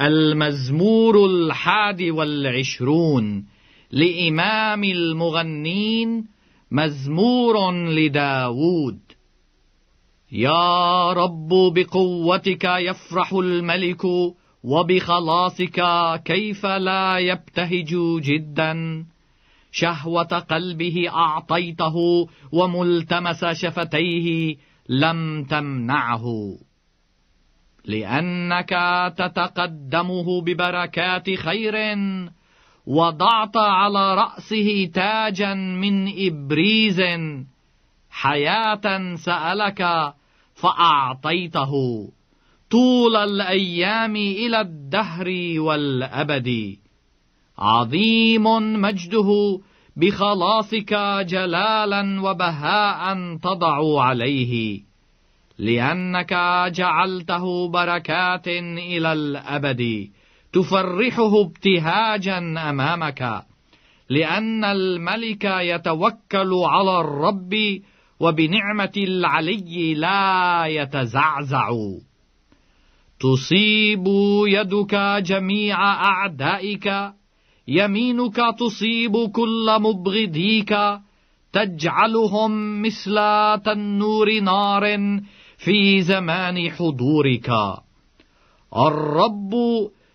المزمور الحادي والعشرون لإمام المغنين مزمور لداود يا رب بقوتك يفرح الملك وبخلاصك كيف لا يبتهج جدا شهوة قلبه أعطيته وملتمس شفتيه لم تمنعه لأنك تتقدمه ببركات خير وضعت على رأسه تاجا من إبريز حياة سألك فأعطيته طول الأيام إلى الدهر والأبد عظيم مجده بخلاصك جلالا وبهاء تضع عليه لأنك جعلته بركات إلى الأبد تفرحه ابتهاجا أمامك لأن الملك يتوكل على الرب وبنعمة العلي لا يتزعزع تصيب يدك جميع أعدائك يمينك تصيب كل مبغضيك تجعلهم مثل تنور نار في زمان حضورك الرب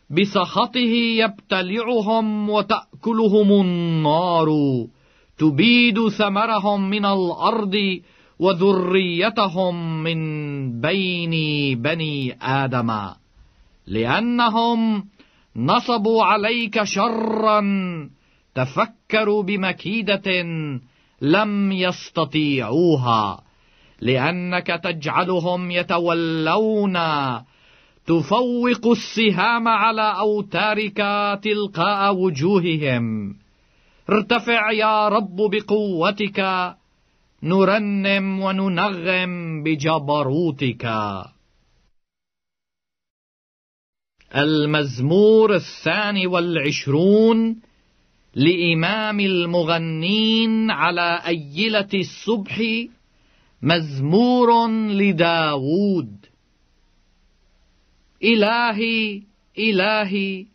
بسخطه يبتلعهم وتأكلهم النار تبيد ثمرهم من الأرض وذريتهم من بين بني آدم لأنهم نصبوا عليك شرا تفكروا بمكيدة لم يستطيعوها لأنك تجعلهم يتولون تفوق السهام على أوتارك تلقاء وجوههم ارتفع يا رب بقوتك نرنم وننغم بجبروتك المزمور الثاني والعشرون لإمام المغنين على أيلة الصبح مزمور لداوود إلهي إلهي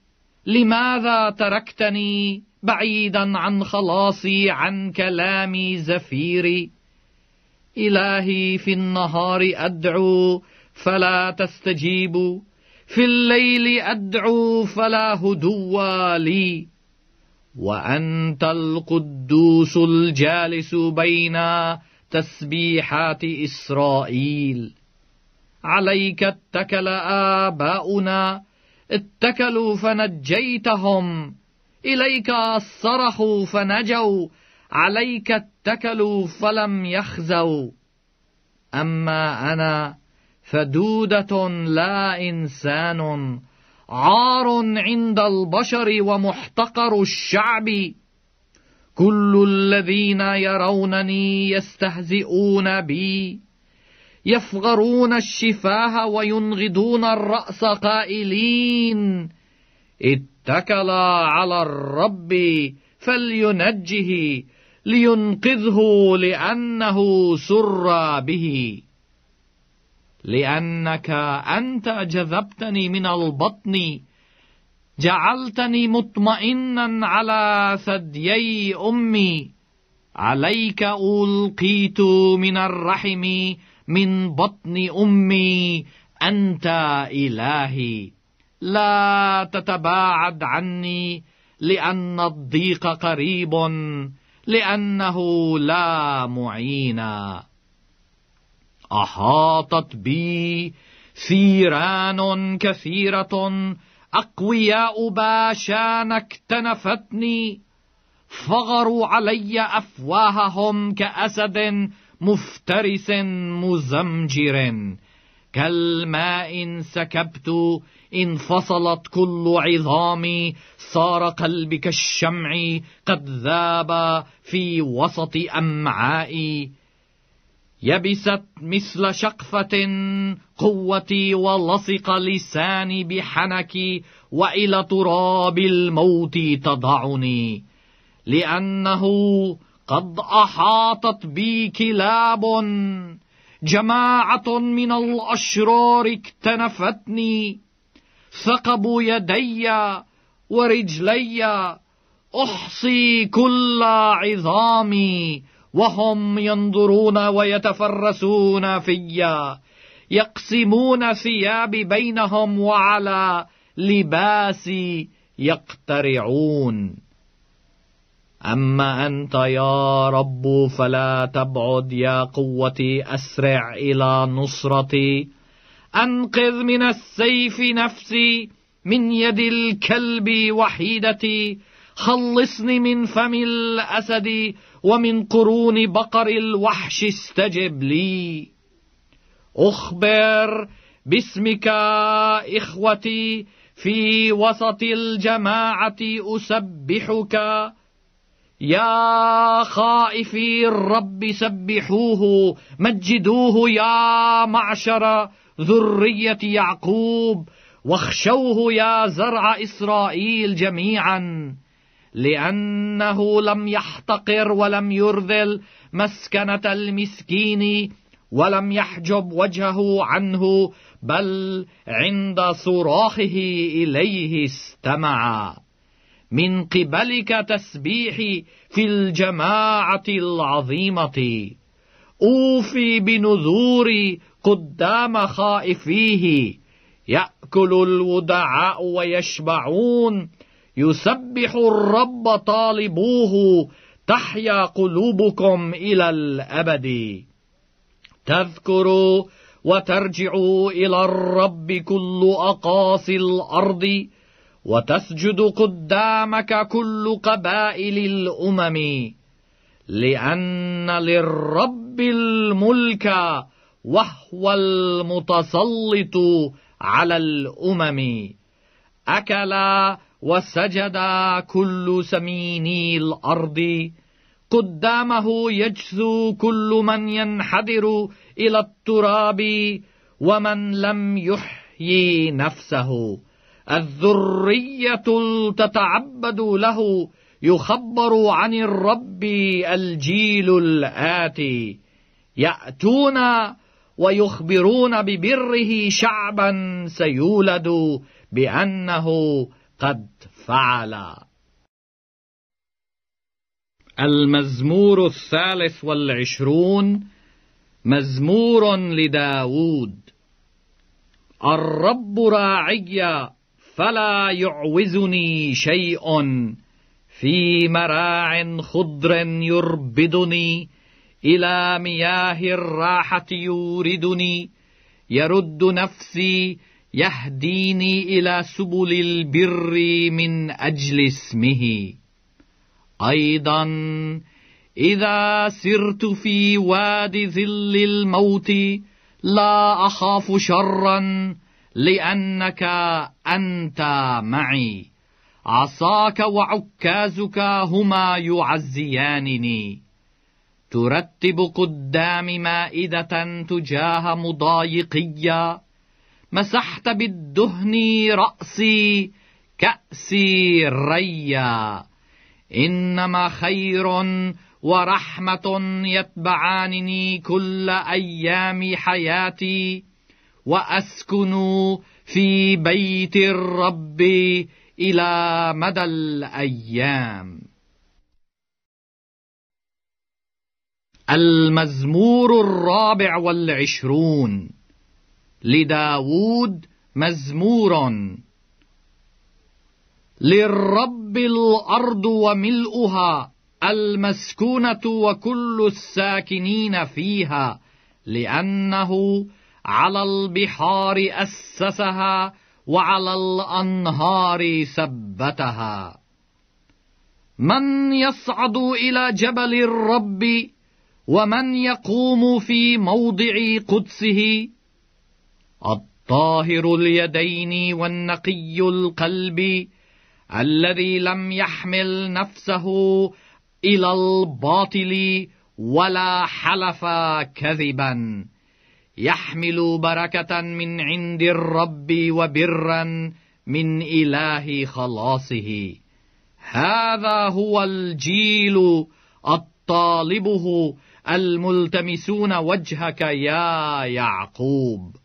لماذا تركتني بعيدا عن خلاصي عن كلامي زفيري إلهي في النهار أدعو فلا تستجيب في الليل أدعو فلا هدو لي وأنت القدوس الجالس بينا تسبيحات إسرائيل عليك اتكل آباؤنا اتكلوا فنجيتهم إليك صرخوا فنجوا عليك اتكلوا فلم يخزوا أما أنا فدودة لا إنسان عار عند البشر ومحتقر الشعب كل الذين يرونني يستهزئون بي يفغرون الشفاه وينغضون الرأس قائلين اتكلا على الرب فلينجه لينقذه لأنه سر به لأنك أنت جذبتني من البطن جعلتني مطمئنا على ثديي أمي عليك ألقيت من الرحم من بطن أمي أنت إلهي لا تتباعد عني لأن الضيق قريب لأنه لا معينا أحاطت بي ثيران كثيرة أقوياء باشان اكتنفتني فغروا علي أفواههم كأسد مفترس مزمجر كالماء سكبت انفصلت كل عظامي صار قلبي كالشمع قد ذاب في وسط أمعائي يبست مثل شقفة قوتي ولصق لساني بحنكي وإلى تراب الموت تضعني لأنه قد أحاطت بي كلاب جماعة من الأشرار اكتنفتني ثقبوا يدي ورجلي أحصي كل عظامي وهم ينظرون ويتفرسون فيا يقسمون ثيابي بينهم وعلى لباسي يقترعون أما أنت يا رب فلا تبعد يا قوتي أسرع إلى نصرتي أنقذ من السيف نفسي من يد الكلب وحيدتي خلصني من فم الأسد ومن قرون بقر الوحش استجب لي أخبر باسمك إخوتي في وسط الجماعة أسبحك يا خائفي الرب سبحوه مجدوه يا معشر ذرية يعقوب واخشوه يا زرع إسرائيل جميعاً لأنه لم يحتقر ولم يرذل مسكنة المسكين ولم يحجب وجهه عنه بل عند صراخه إليه استمع من قبلك تسبيحي في الجماعة العظيمة أوفي بنذوري قدام خائفيه يأكل الودعاء ويشبعون يسبح الرب طالبوه تحيا قلوبكم إلى الأبد تذكروا وترجعوا إلى الرب كل أقاصي الأرض وتسجد قدامك كل قبائل الأمم لأن للرب الملك وهو المتسلط على الأمم أكل وسجد كل سميني الأرض قدامه يجثو كل من ينحدر إلى التراب ومن لم يحيي نفسه الذرية تتعبد له يخبر عن الرب الجيل الآتي يأتون ويخبرون ببره شعبا سيولد بأنه قد فعل المزمور الثالث والعشرون مزمور لداود الرب راعي فلا يعوزني شيء في مراع خضر يربدني إلى مياه الراحة يوردني يرد نفسي يهديني إلى سبل البر من أجل اسمه أيضا إذا سرت في واد ظل الموت لا أخاف شرا لأنك أنت معي عصاك وعكازك هما يعزيانني ترتب قدام مائدة تجاه مضايقيا مسحت بالدهن رأسي كأسي ريا إنما خير ورحمة يتبعانني كل أيام حياتي وأسكن في بيت الرب إلى مدى الأيام المزمور الرابع والعشرون لداود مزمور للرب الأرض وملؤها المسكونة وكل الساكنين فيها لأنه على البحار أسسها وعلى الأنهار ثبتها من يصعد إلى جبل الرب ومن يقوم في موضع قدسه الطاهر اليدين والنقي القلب الذي لم يحمل نفسه إلى الباطل ولا حلف كذبا يحمل بركة من عند الرب وبرا من إله خلاصه هذا هو الجيل الطالبه الملتمسون وجهك يا يعقوب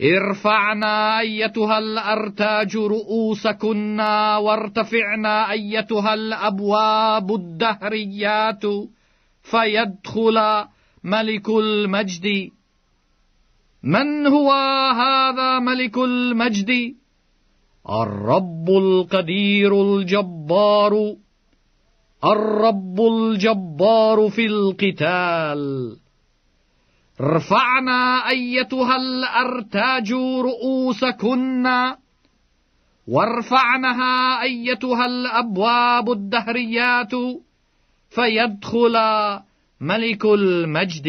ارفعنا أيتها الأرتاج رؤوسكنا وارتفعنا أيتها الأبواب الدهريات فيدخل ملك المجد من هو هذا ملك المجد الرب القدير الجبار الرب الجبار في القتال ارفعنا أيتها الأرتاج رؤوسكن وارفعنها أيتها الأبواب الدهريات فيدخل ملك المجد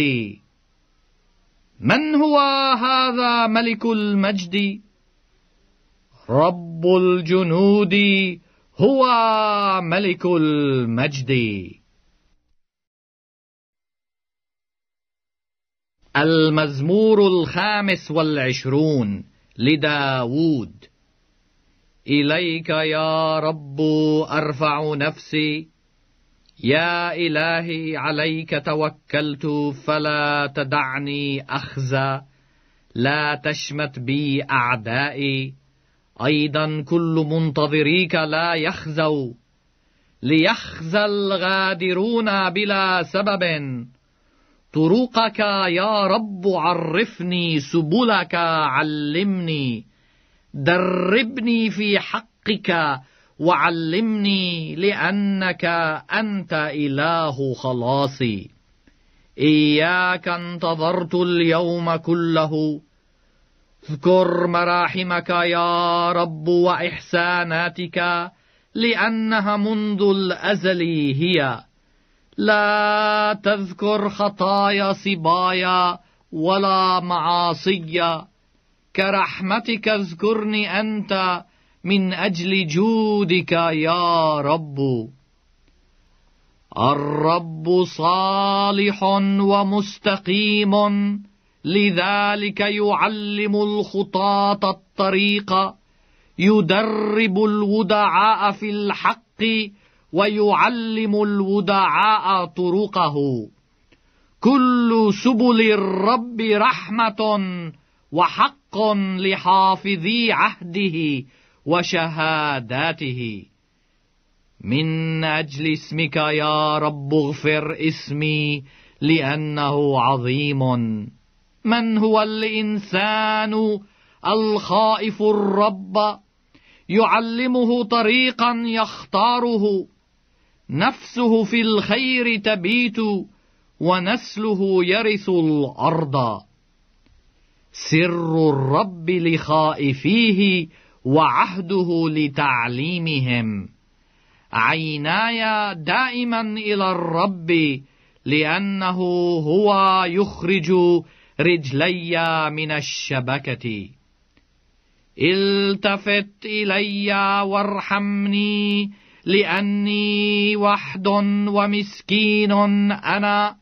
من هو هذا ملك المجد رب الجنود هو ملك المجد المزمور الخامس والعشرون لداوود إليك يا رب أرفع نفسي يا إلهي عليك توكلت فلا تدعني أخزى لا تشمت بي أعدائي أيضا كل منتظريك لا يخزوا ليخزى الغادرون بلا سبب طرقك يا رب عرفني سبلك علمني دربني في حقك وعلمني لأنك أنت إله خلاصي إياك انتظرت اليوم كله اذكر مراحمك يا رب وإحساناتك لأنها منذ الأزل هي لا تذكر خطايا صبايا ولا معاصي كرحمتك اذكرني أنت من أجل جودك يا رب الرب صالح ومستقيم لذلك يعلم الخطاة الطريق يدرب الودعاء في الحق ويعلم الودعاء طرقه كل سبل الرب رحمة وحق لحافظي عهده وشهاداته من أجل اسمك يا رب اغفر اسمي لأنه عظيم من هو الإنسان الخائف الرب يعلمه طريقا يختاره نفسه في الخير تبيت ونسله يرث الأرض سر الرب لخائفيه وعهده لتعليمهم عيناي دائما إلى الرب لأنه هو يخرج رجلي من الشبكة التفت إلي وارحمني لأني وحد ومسكين أنا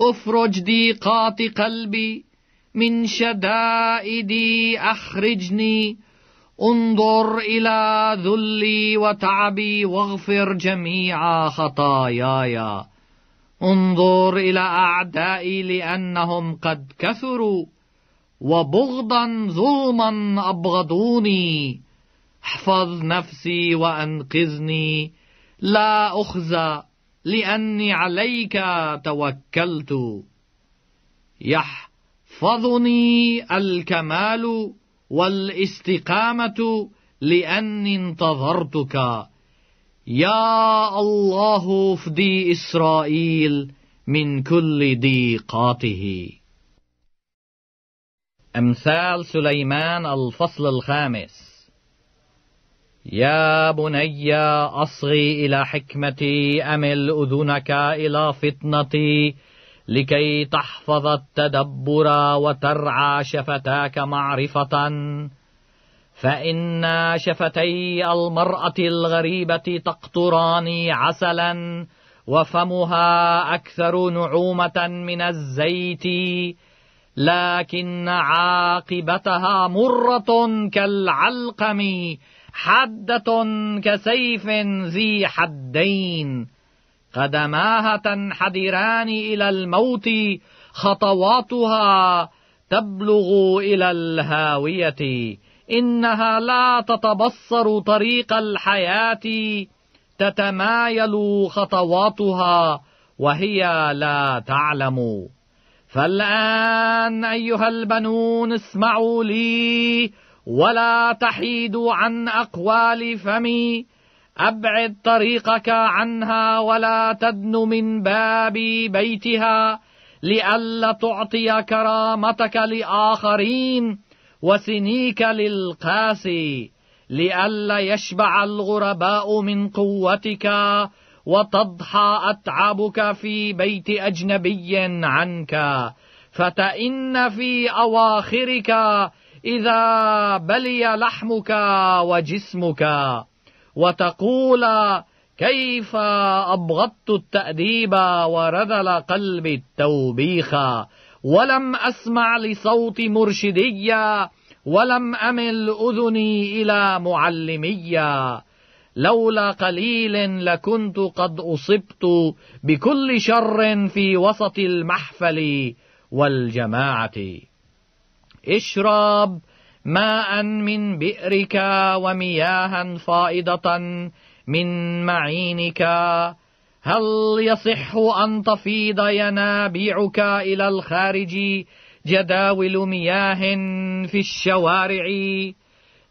أفرج ضيقات قلبي من شدائدي أخرجني انظر إلى ذلي وتعبي واغفر جميع خطاياي انظر إلى أعدائي لأنهم قد كثروا وبغضا ظلما أبغضوني احفظ نفسي وأنقذني لا أخزى لأني عليك توكلت يحفظني الكمال والاستقامة لأني انتظرتك يا الله افدي إسرائيل من كل ضيقاته أمثال سليمان الفصل الخامس يا بني أصغي إلى حكمتي أمل أذنك إلى فطنتي لكي تحفظ التدبر وترعى شفتاك معرفة فإن شفتي المرأة الغريبة تقطران عسلا وفمها أكثر نعومة من الزيت لكن عاقبتها مرة كالعلقم حادة كسيف ذي حدين قدماها تنحدران إلى الموت خطواتها تبلغ إلى الهاوية إنها لا تتبصر طريق الحياة تتمايل خطواتها وهي لا تعلم فالآن أيها البنون اسمعوا لي ولا تحيد عن أقوال فمي أبعد طريقك عنها ولا تدن من باب بيتها لئلا تعطي كرامتك لآخرين وسنيك للقاسي لئلا يشبع الغرباء من قوتك وتضحى أتعابك في بيت أجنبي عنك فتئن في أواخرك إذا بلي لحمك وجسمك وتقول كيف أبغضت التأديب ورذل قلبي التوبيخ ولم أسمع لصوت مرشدي ولم أمل أذني إلى معلمي لولا قليل لكنت قد أصبت بكل شر في وسط المحفل والجماعة اشرب ماء من بئرك ومياها فائضة من معينك هل يصح أن تفيض ينابيعك إلى الخارج جداول مياه في الشوارع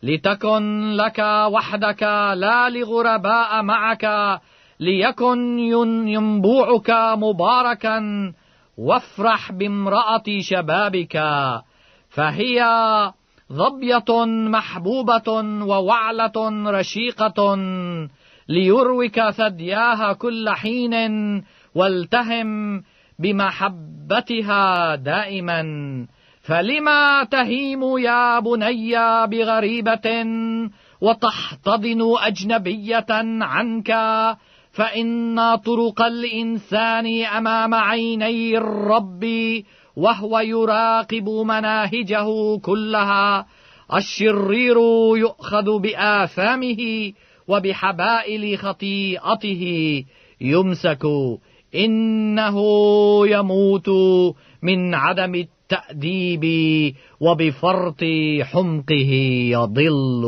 لتكن لك وحدك لا لغرباء معك ليكن ينبوعك مباركا وافرح بامرأة شبابك فهي ظبية محبوبة ووعلة رشيقة ليروك ثدياها كل حين والتهم بمحبتها دائما فلما تهيم يا بني بغريبة وتحتضن أجنبية عنك فإن طرق الإنسان أمام عيني الرب وهو يراقب مناهجه كلها الشرير يؤخذ بآثامه وبحبائل خطيئته يمسك إنه يموت من عدم التأديب وبفرط حمقه يضل